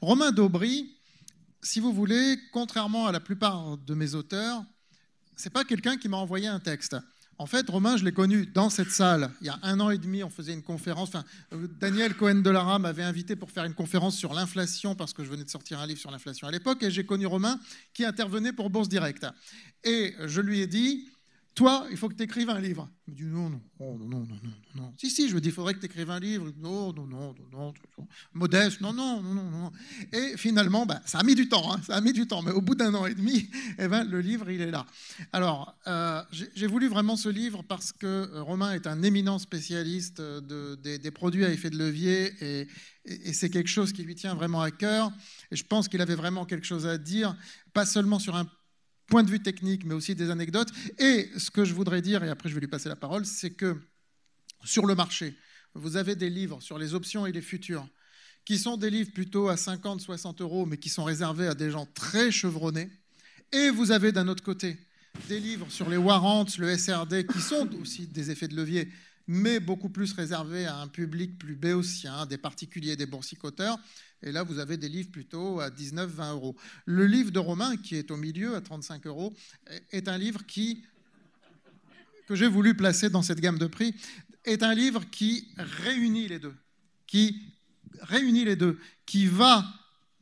Romain Daubry, si vous voulez, contrairement à la plupart de mes auteurs, c'est pas quelqu'un qui m'a envoyé un texte. En fait, Romain, je l'ai connu dans cette salle. Il y a un an et demi, on faisait une conférence. Euh, Daniel Cohen de Lara m'avait invité pour faire une conférence sur l'inflation parce que je venais de sortir un livre sur l'inflation à l'époque. Et j'ai connu Romain qui intervenait pour Bourse Directe. Et je lui ai dit toi, il faut que tu écrives un livre. Il me dit non, non, non, non, non, non, Si, si, je me dis, il faudrait que tu écrives un livre. Non, non, non, non, non. Modeste, non, non, non, non, non. Et finalement, ça a mis du temps, ça a mis du temps. Mais au bout d'un an et demi, ben, le livre, il est là. Alors, j'ai voulu vraiment ce livre parce que Romain est un éminent spécialiste de, des, produits à effet de levier et c'est quelque chose qui lui tient vraiment à cœur. Et je pense qu'il avait vraiment quelque chose à dire, pas seulement sur un point de vue technique, mais aussi des anecdotes. Et ce que je voudrais dire, et après je vais lui passer la parole, c'est que sur le marché, vous avez des livres sur les options et les futurs, qui sont des livres plutôt à 50, 60 euros, mais qui sont réservés à des gens très chevronnés. Et vous avez d'un autre côté des livres sur les warrants, le SRD, qui sont aussi des effets de levier, mais beaucoup plus réservé à un public plus béotien, des particuliers, des boursicoteurs. Et là, vous avez des livres plutôt à 19-20 euros. Le livre de Romain, qui est au milieu à 35 euros, est un livre qui, que j'ai voulu placer dans cette gamme de prix, est un livre qui réunit les deux, qui réunit les deux, qui va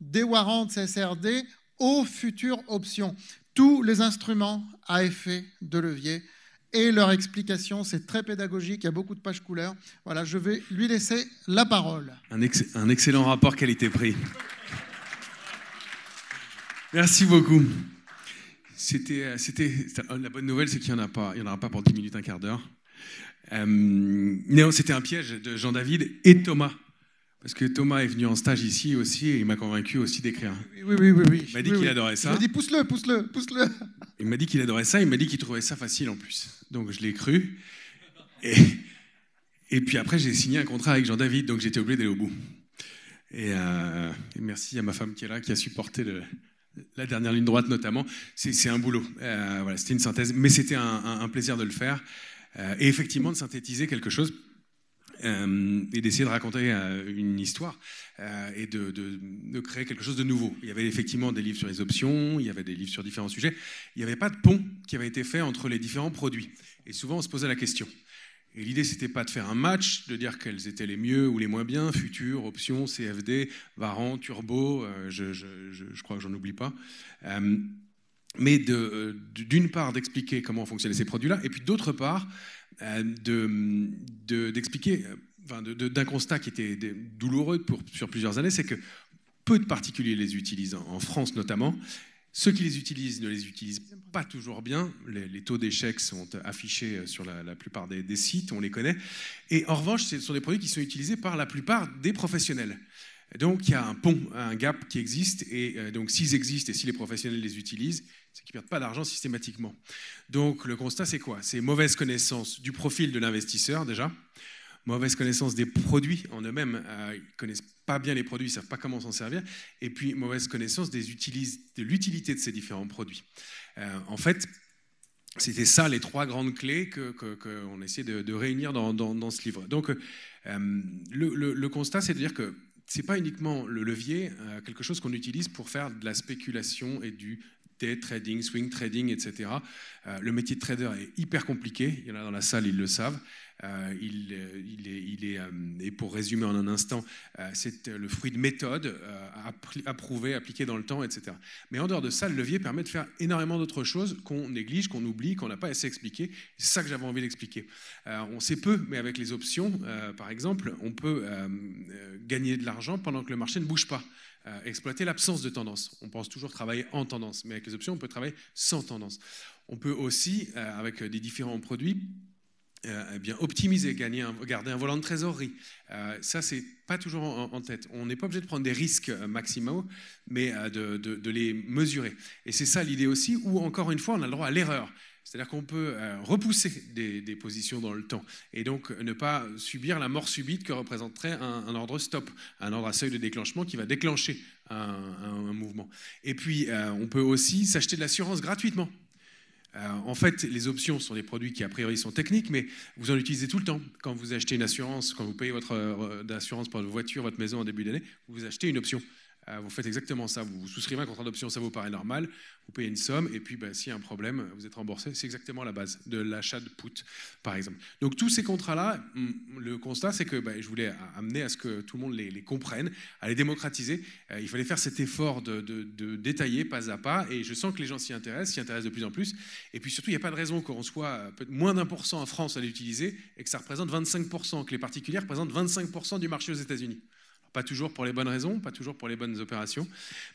des warrants SRD aux futures options, tous les instruments à effet de levier et leur explication. C'est très pédagogique, il y a beaucoup de pages couleurs. Voilà, je vais lui laisser la parole. Un, un excellent rapport qualité-prix. Merci beaucoup. C'était, euh, euh, la bonne nouvelle, c'est qu'il n'y en, a pas, il en aura pas pour 10 minutes, un quart d'heure. Euh, c'était un piège de Jean-David et Thomas parce que Thomas est venu en stage ici aussi et il m'a convaincu aussi d'écrire. Oui, oui, oui, oui. Il m'a dit qu'il adorait ça. Il m'a dit pousse-le, pousse-le, pousse-le. Il m'a dit qu'il adorait ça, il m'a dit qu'il trouvait ça facile en plus. Donc je l'ai cru. Et, et puis après, j'ai signé un contrat avec Jean-David, donc j'étais obligé d'aller au bout. Et, euh, merci à ma femme qui est là, qui a supporté le, la dernière ligne droite notamment. C'est un boulot. Euh, voilà, c'était une synthèse, mais c'était un, plaisir de le faire. Euh, et effectivement, de synthétiser quelque chose euh, et d'essayer de raconter euh, une histoire euh, et de, de, créer quelque chose de nouveau. Il y avait effectivement des livres sur les options, il y avait des livres sur différents sujets. Il n'y avait pas de pont qui avait été fait entre les différents produits. Et souvent, on se posait la question. Et l'idée, n'était pas de faire un match, de dire quels étaient les mieux ou les moins bien, futures, Options, CFD, Varan, Turbo, je, je, je, je, crois que j'en oublie pas mais euh, d'une part d'expliquer comment fonctionnaient ces produits-là, et puis d'autre part euh, d'expliquer, euh, d'un constat qui était douloureux pour, sur plusieurs années, c'est que peu de particuliers les utilisent, en France notamment, ceux qui les utilisent ne les utilisent pas toujours bien. Les, taux d'échec sont affichés sur la, plupart des, sites, on les connaît. Et en revanche, ce sont des produits qui sont utilisés par la plupart des professionnels. Donc il y a un pont, un gap qui existe, et euh, donc s'ils existent et si les professionnels les utilisent, c'est qu'ils ne perdent pas d'argent systématiquement. Donc le constat, c'est quoi C'est mauvaise connaissance du profil de l'investisseur déjà, mauvaise connaissance des produits en eux-mêmes, euh, ils ne connaissent pas bien les produits, ils ne savent pas comment s'en servir, et puis mauvaise connaissance des de l'utilité de ces différents produits. Euh, en fait, c'était ça les trois grandes clés qu'on que, que essayait de, réunir dans, dans, ce livre. Donc le, le constat, c'est de dire que c'est pas uniquement le levier, euh, quelque chose qu'on utilise pour faire de la spéculation et du trading, swing trading, etc. Euh, le métier de trader est hyper compliqué. Il y en a dans la salle, ils le savent. Euh, euh, il, est, et pour résumer en un instant, c'est le fruit de méthode approuvées, appliquées dans le temps, etc. Mais en dehors de ça, le levier permet de faire énormément d'autres choses qu'on néglige, qu'on oublie, qu'on n'a pas assez expliqué. C'est ça que j'avais envie d'expliquer. on sait peu, mais avec les options, par exemple, on peut gagner de l'argent pendant que le marché ne bouge pas. Euh, exploiter l'absence de tendance. On pense toujours travailler en tendance, mais avec les options, on peut travailler sans tendance. On peut aussi, euh, avec des différents produits, euh, eh bien, optimiser, gagner garder un volant de trésorerie. ça, c'est pas toujours en, tête. On n'est pas obligé de prendre des risques maximaux, mais de, de les mesurer. Et c'est ça l'idée aussi, où encore une fois, on a le droit à l'erreur. C'est-à-dire qu'on peut euh, repousser des, positions dans le temps et donc ne pas subir la mort subite que représenterait un, ordre stop, un ordre à seuil de déclenchement qui va déclencher un, mouvement. Et puis, euh, on peut aussi s'acheter de l'assurance gratuitement. Euh, en fait, les options sont des produits qui, a priori, sont techniques, mais vous en utilisez tout le temps. Quand vous achetez une assurance, quand vous payez votre assurance pour votre voiture, votre maison en début d'année, vous achetez une option. Euh, vous faites exactement ça. Vous souscrivez un contrat d'option, ça vous paraît normal. Vous payez une somme, et puis ben, s'il y a un problème, vous êtes remboursé. C'est exactement la base de l'achat de put, par exemple. Donc tous ces contrats-là, hmm, le constat, c'est que ben, je voulais amener à ce que tout le monde les, comprenne, à les démocratiser. Euh, il fallait faire cet effort de, détailler pas à pas, et je sens que les gens s'y intéressent, s'y intéressent de plus en plus. Et puis surtout, il n'y a pas de raison qu'on soit euh, moins d'un pour cent en France à les utiliser et que ça représente 25%, que les particuliers représentent 25% du marché aux États-Unis. Pas toujours pour les bonnes raisons, pas toujours pour les bonnes opérations.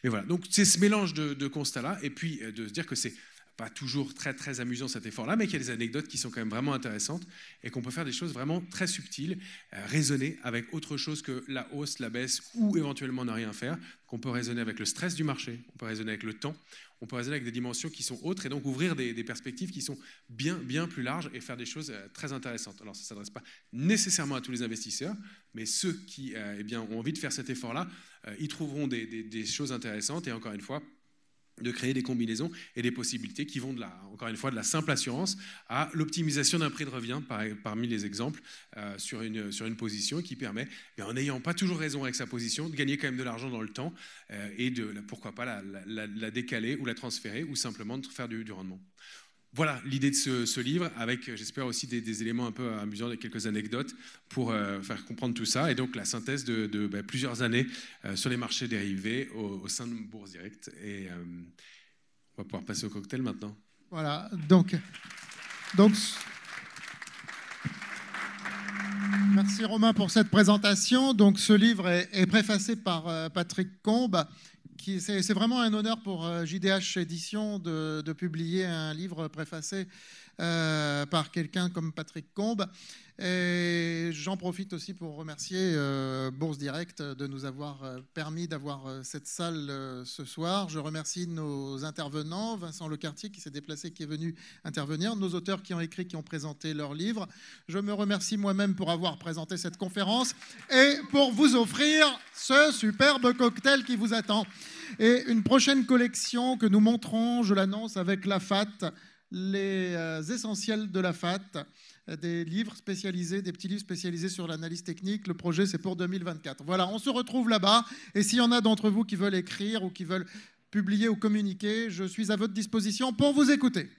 Mais voilà, donc c'est ce mélange de, de constats-là, et puis euh, de se dire que c'est pas toujours très très amusant cet effort-là, mais qu'il y a des anecdotes qui sont quand même vraiment intéressantes et qu'on peut faire des choses vraiment très subtiles, euh, raisonner avec autre chose que la hausse, la baisse ou éventuellement ne rien faire. Qu'on peut raisonner avec le stress du marché, on peut raisonner avec le temps, on peut raisonner avec des dimensions qui sont autres et donc ouvrir des, perspectives qui sont bien bien plus larges et faire des choses euh, très intéressantes. Alors ça ne s'adresse pas nécessairement à tous les investisseurs, mais ceux qui euh, eh bien, ont envie de faire cet effort-là, ils trouveront des choses intéressantes et encore une fois, de créer des combinaisons et des possibilités qui vont de la, encore une fois, de la simple assurance à l'optimisation d'un prix de revient, parmi les exemples, euh, sur, une, sur une position qui permet, eh en n'ayant pas toujours raison avec sa position, de gagner quand même de l'argent dans le temps euh, et de, pourquoi pas, la, décaler ou la transférer ou simplement de faire du rendement voilà l'idée de ce, livre, avec euh, j'espère aussi des, éléments un peu amusants, des quelques anecdotes pour euh, faire comprendre tout ça, et donc la synthèse de, ben, plusieurs années euh, sur les marchés dérivés au, sein de Bourse Direct. Et on va pouvoir passer au cocktail maintenant. Voilà, donc, merci Romain pour cette présentation. Donc ce livre est, est préfacé par Patrick Combe c'est vraiment un honneur pour euh, JDH Édition de, publier un livre préfacé euh, par quelqu'un comme Patrick Combe. J'en profite aussi pour remercier euh, Bourse Direct de nous avoir euh, permis d'avoir euh, cette salle ce soir. Je remercie nos intervenants, Vincent Lecartier qui s'est déplacé, qui est venu intervenir, nos auteurs qui ont écrit, qui ont présenté leurs livres. Je me remercie moi-même pour avoir présenté cette conférence et pour vous offrir ce superbe cocktail qui vous attend. Et une prochaine collection que nous montrons, je l'annonce, avec la FAT, les essentiels de la FAT. Euh, des livres spécialisés, des petits livres spécialisés sur l'analyse technique. Le projet, c'est pour 2024. Voilà, on se retrouve là-bas. Et s'il y en a d'entre vous qui veulent écrire ou qui veulent publier ou communiquer, je suis à votre disposition pour vous écouter.